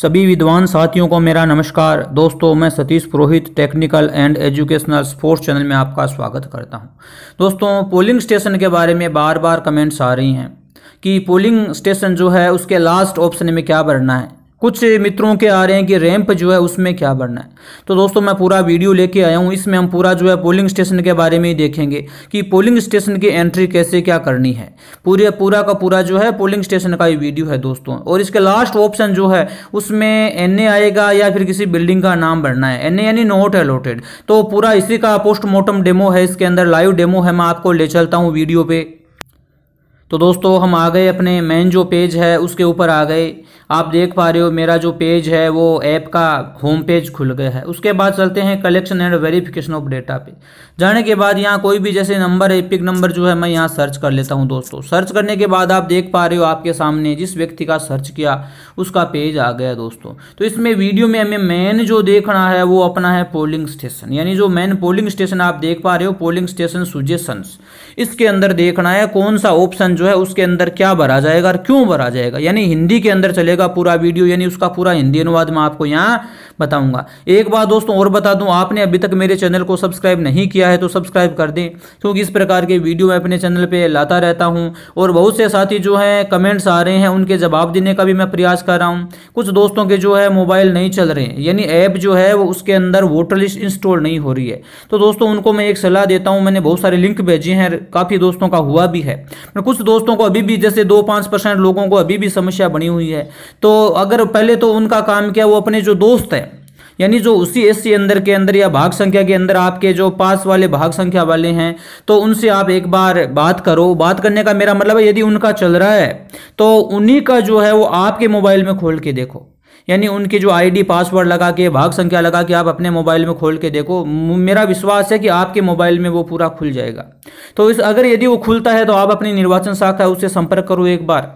सभी विद्वान साथियों को मेरा नमस्कार दोस्तों मैं Satish Purohit technical and educational sports channel में आपका स्वागत करता हूं दोस्तों पोलिंग स्टेशन के बारे में बार बार कमेंट्स आ रही हैं कि पोलिंग स्टेशन जो है उसके लास्ट ऑप्शन में क्या भरना है कुछ मित्रों के आ रहे हैं कि रैंप जो है उसमें क्या बढ़ना है तो दोस्तों मैं पूरा वीडियो लेके आया हूँ इसमें हम पूरा जो है पोलिंग स्टेशन के बारे में ही देखेंगे कि पोलिंग स्टेशन की एंट्री कैसे क्या करनी है पूरे पूरा का पूरा जो है पोलिंग स्टेशन का ही वीडियो है दोस्तों और इसके लास्ट ऑप्शन जो है उसमें एन आएगा या फिर किसी बिल्डिंग का नाम बढ़ना है एन यानी है अलॉटेड तो पूरा इसी का पोस्टमार्टम डेमो है इसके अंदर लाइव डेमो है मैं आपको ले चलता हूँ वीडियो पे तो दोस्तों हम आ गए अपने मेन जो पेज है उसके ऊपर आ गए आप देख पा रहे हो मेरा जो पेज है वो ऐप का होम पेज खुल गया है उसके बाद चलते हैं collection and verification of data पे जाने के बाद यहाँ कोई भी जैसे नंबर है पिक नंबर जो है मैं यहाँ सर्च कर लेता हूँ दोस्तों सर्च करने के बाद आप देख पा रहे हो आपके सामने जिस व्यक्ति का सर्च किया उसका पेज आ गया दोस्तों तो इसमें वीडियो में हमें मेन जो देखना है वो अपना है पोलिंग स्टेशन यानी जो मेन पोलिंग स्टेशन आप देख पा रहे हो पोलिंग स्टेशन सुजेशन इसके अंदर देखना है कौन सा ऑप्शन जो है उसके अंदर क्या भरा जाएगा और क्यों भरा जाएगा यानी हिंदी के अंदर चलेगा पूरा वीडियो यानी उसका पूरा हिंदी अनुवाद मैं आपको यहाँ बताऊंगा एक बात दोस्तों और बता दूं आपने अभी तक मेरे चैनल को सब्सक्राइब नहीं किया है तो सब्सक्राइब कर दें क्योंकि इस प्रकार के वीडियो मैं अपने चैनल पर लाता रहता हूँ और बहुत से साथी जो हैं कमेंट्स आ रहे हैं उनके जवाब देने का भी मैं प्रयास कर रहा हूँ कुछ दोस्तों के जो है मोबाइल नहीं चल रहे हैं यानी ऐप जो है वो उसके अंदर वोटर लिस्ट इंस्टॉल नहीं हो रही है तो दोस्तों उनको मैं एक सलाह देता हूँ मैंने बहुत सारे लिंक भेजे हैं काफ़ी दोस्तों का हुआ भी है कुछ दोस्तों को अभी भी जैसे दो पाँच परसेंट लोगों को अभी भी समस्या बनी हुई है तो अगर पहले तो उनका काम क्या वो अपने जो दोस्त हैं यानी जो उसी एस सी अंदर के अंदर या भाग संख्या के अंदर आपके जो पास वाले भाग संख्या वाले हैं तो उनसे आप एक बार बात करो बात करने का मेरा मतलब है यदि उनका चल रहा है तो उन्हीं का जो है वो आपके मोबाइल में खोल के देखो यानी उनकी जो आईडी पासवर्ड लगा के भाग संख्या लगा के आप अपने मोबाइल में खोल के देखो मेरा विश्वास है कि आपके मोबाइल में वो पूरा खुल जाएगा तो इस अगर यदि वो खुलता है तो आप अपनी निर्वाचन शाखा उससे संपर्क करो एक बार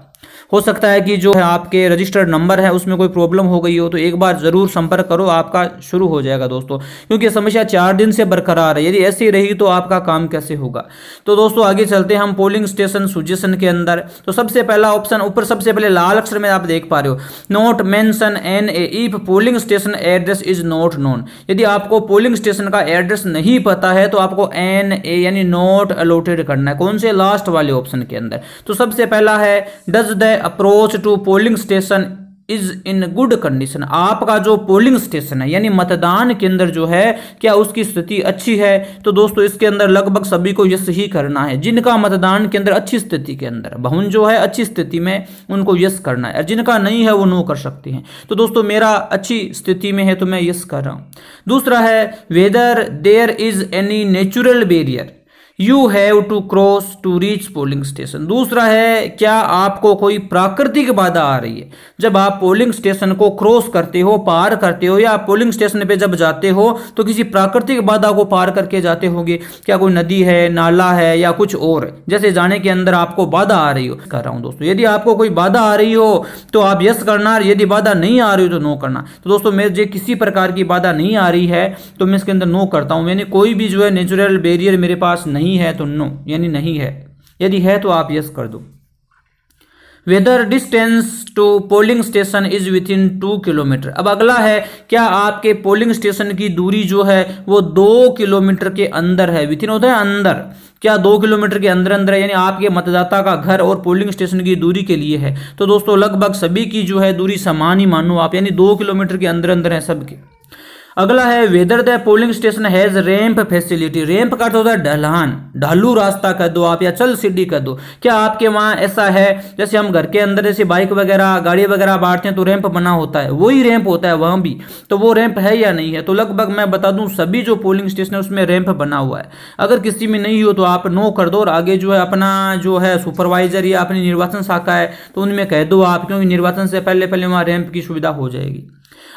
हो सकता है कि जो है आपके रजिस्टर्ड नंबर है उसमें कोई प्रॉब्लम हो गई हो तो एक बार ज़रूर संपर्क करो आपका शुरू हो जाएगा दोस्तों क्योंकि समस्या चार दिन से बरकरार है यदि ऐसी रही तो आपका काम कैसे होगा तो दोस्तों आगे चलते हैं हम पोलिंग स्टेशन सुजेशन के अंदर तो सबसे पहला ऑप्शन ऊपर सबसे पहले लाल अक्षर में आप देख पा रहे हो note mention N A if polling station address is not known यदि आपको पोलिंग स्टेशन का एड्रेस नहीं पता है तो आपको एन ए यानी नॉट अलोटेड करना है कौन से लास्ट वाले ऑप्शन के अंदर तो सबसे पहला है does the approach to polling station is in good condition आपका जो पोलिंग स्टेशन है यानी मतदान केंद्र जो है क्या उसकी स्थिति अच्छी है तो दोस्तों इसके अंदर लगभग सभी को यश ही करना है जिनका मतदान केंद्र अच्छी स्थिति के अंदर भवन जो है अच्छी स्थिति में उनको यश करना है और जिनका नहीं है वो नो कर सकते हैं तो दोस्तों मेरा अच्छी स्थिति में है तो मैं यश कर रहा हूं दूसरा है whether there is any natural barrier you have to cross to reach polling station दूसरा है क्या आपको कोई प्राकृतिक बाधा आ रही है जब आप पोलिंग स्टेशन को क्रॉस करते हो पार करते हो या पोलिंग स्टेशन पे जब जाते हो तो किसी प्राकृतिक बाधा को पार करके जाते होंगे क्या कोई नदी है नाला है या कुछ और है जैसे जाने के अंदर आपको बाधा आ रही हो कह रहा हूँ दोस्तों यदि आपको कोई बाधा आ रही हो तो आप यस करना यदि बाधा नहीं आ रही हो तो नो करना तो दोस्तों मेरे किसी प्रकार की बाधा नहीं आ रही है तो मैं इसके अंदर नो करता हूँ मैंने कोई भी जो है नेचुरल बेरियर मेरे पास नहीं नहीं है तो नो यानी नहीं है यदि है तो आप यस कर दो whether distance to polling station is within two kilometre अब अगला है क्या आपके पोलिंग स्टेशन की दूरी जो है वो दो किलोमीटर के अंदर है विथ इन होता है अंदर क्या दो किलोमीटर के अंदर अंदर है यानी आपके मतदाता का घर और पोलिंग स्टेशन की दूरी के लिए है तो दोस्तों लगभग सभी की जो है दूरी समान ही मानो आप यानी दो किलोमीटर के अंदर अंदर है सबके अगला है whether the polling station has ramp facility ramp का होता तो है ढलान ढालू रास्ता कर दो आप या चल सीढ़ी कर दो क्या आपके वहां ऐसा है जैसे हम घर के अंदर जैसे बाइक वगैरह गाड़ी वगैरह बांटते हैं तो रैंप बना होता है वही रैंप होता है वहां भी तो वो रैंप है या नहीं है तो लगभग मैं बता दूं सभी जो पोलिंग स्टेशन है उसमें रैंप बना हुआ है अगर किसी में नहीं हो तो आप नो कर दो और आगे जो है अपना जो है सुपरवाइजर या अपनी निर्वाचन शाखा है तो उनमें कह दो आप क्योंकि निर्वाचन से पहले पहले वहाँ रैंप की सुविधा हो जाएगी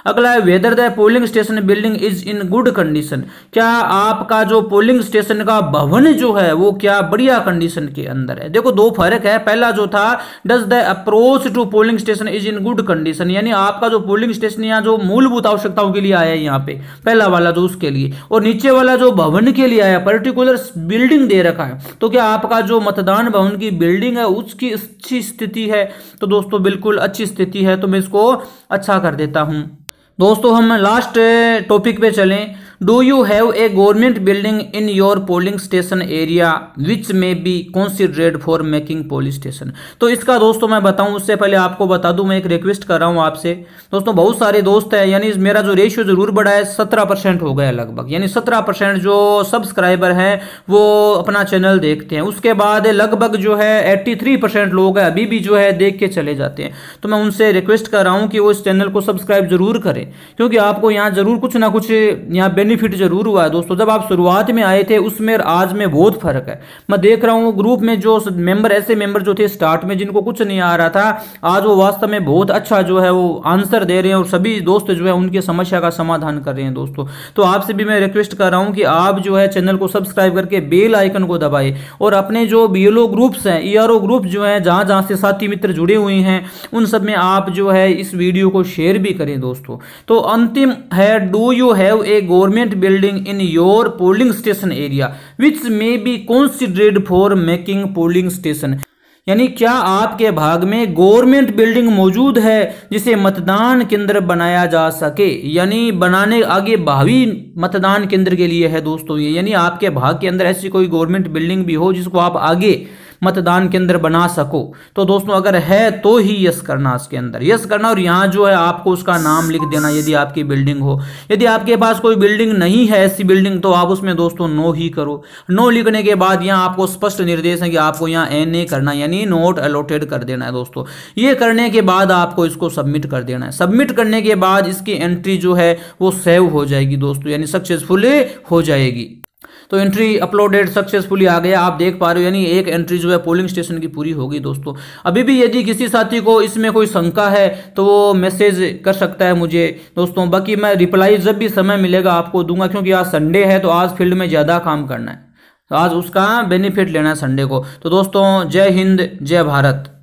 अगला है whether the polling station building is in good condition क्या आपका जो पोलिंग स्टेशन का भवन जो है वो क्या बढ़िया कंडीशन के अंदर है देखो दो फर्क है पहला जो था does the approach to polling station is in good condition यानी आपका जो पोलिंग स्टेशन या जो मूलभूत आवश्यकताओं के लिए आया है यहाँ पे पहला वाला जो उसके लिए और नीचे वाला जो भवन के लिए आया पर्टिकुलर बिल्डिंग दे रखा है तो क्या आपका जो मतदान भवन की बिल्डिंग है उसकी अच्छी स्थिति है तो दोस्तों बिल्कुल अच्छी स्थिति है तो मैं इसको अच्छा कर देता हूं दोस्तों हम लास्ट टॉपिक पे चलें do you have a government building in your polling station area which may be considered for making polling station तो इसका दोस्तों मैं बताऊं उससे पहले आपको बता दूं मैं एक रिक्वेस्ट कर रहा हूं आपसे दोस्तों बहुत सारे दोस्त हैं यानी मेरा जो रेशियो जरूर बढ़ा है सत्रह परसेंट हो गया लगभग यानी सत्रह परसेंट जो सब्सक्राइबर हैं वो अपना चैनल देखते हैं उसके बाद लगभग जो है एट्टी थ्री परसेंट लोग हैं अभी भी जो है देख के चले जाते हैं तो मैं उनसे रिक्वेस्ट कर रहा हूँ कि वो इस चैनल को सब्सक्राइब जरूर करें क्योंकि आपको यहाँ जरूर कुछ ना कुछ यहाँ बेनिफिट जरूर हुआ है दोस्तों जब आप शुरुआत में आए थे उसमें आज में बहुत फर्क है मैं देख रहा हूँ ग्रुप में जो मेंबर ऐसे मेंबर जो थे स्टार्ट में जिनको कुछ नहीं आ रहा था आज वो वास्तव में बहुत अच्छा जो है वो आंसर दे रहे हैं और सभी दोस्त जो है उनकी समस्या का समाधान कर रहे हैं दोस्तों तो आपसे भी मैं रिक्वेस्ट कर रहा हूँ कि आप जो है चैनल को सब्सक्राइब करके बेल आइकन को दबाए और अपने जो बी ग्रुप्स हैं ई e ग्रुप जो है जहाँ जहाँ से साथी मित्र जुड़े हुए हैं उन सब में आप जो है इस वीडियो को शेयर भी करें दोस्तों तो अंतिम है डू यू हैव ए गोर government building in your polling station area which may be considered for making polling station यानी क्या आपके भाग में गवर्नमेंट बिल्डिंग मौजूद है जिसे मतदान केंद्र बनाया जा सके यानी बनाने आगे भावी मतदान केंद्र के लिए है दोस्तों ये यानी आपके भाग के अंदर ऐसी कोई गवर्नमेंट बिल्डिंग भी हो जिसको आप आगे मतदान केंद्र बना सको तो दोस्तों अगर है तो ही यस करना इसके अंदर यस करना और यहाँ जो है आपको उसका नाम लिख देना यदि आपकी बिल्डिंग हो यदि आपके पास कोई बिल्डिंग नहीं है ऐसी बिल्डिंग तो आप उसमें दोस्तों नो ही करो नो लिखने के बाद यहाँ आपको स्पष्ट निर्देश है कि आपको यहाँ एन ए करना यानी नोट अलोटेड कर देना है दोस्तों ये करने के बाद आपको इसको सबमिट कर देना है सबमिट करने के बाद इसकी एंट्री जो है वो सेव हो जाएगी दोस्तों यानी सक्सेसफुल हो जाएगी तो एंट्री अपलोडेड सक्सेसफुली आ गया आप देख पा रहे हो यानी एक एंट्री जो है पोलिंग स्टेशन की पूरी होगी दोस्तों अभी भी यदि किसी साथी को इसमें कोई शंका है तो वो मैसेज कर सकता है मुझे दोस्तों बाकी मैं रिप्लाई जब भी समय मिलेगा आपको दूंगा क्योंकि आज संडे है तो आज फील्ड में ज़्यादा काम करना है तो आज उसका बेनिफिट लेना है संडे को तो दोस्तों जय हिंद जय भारत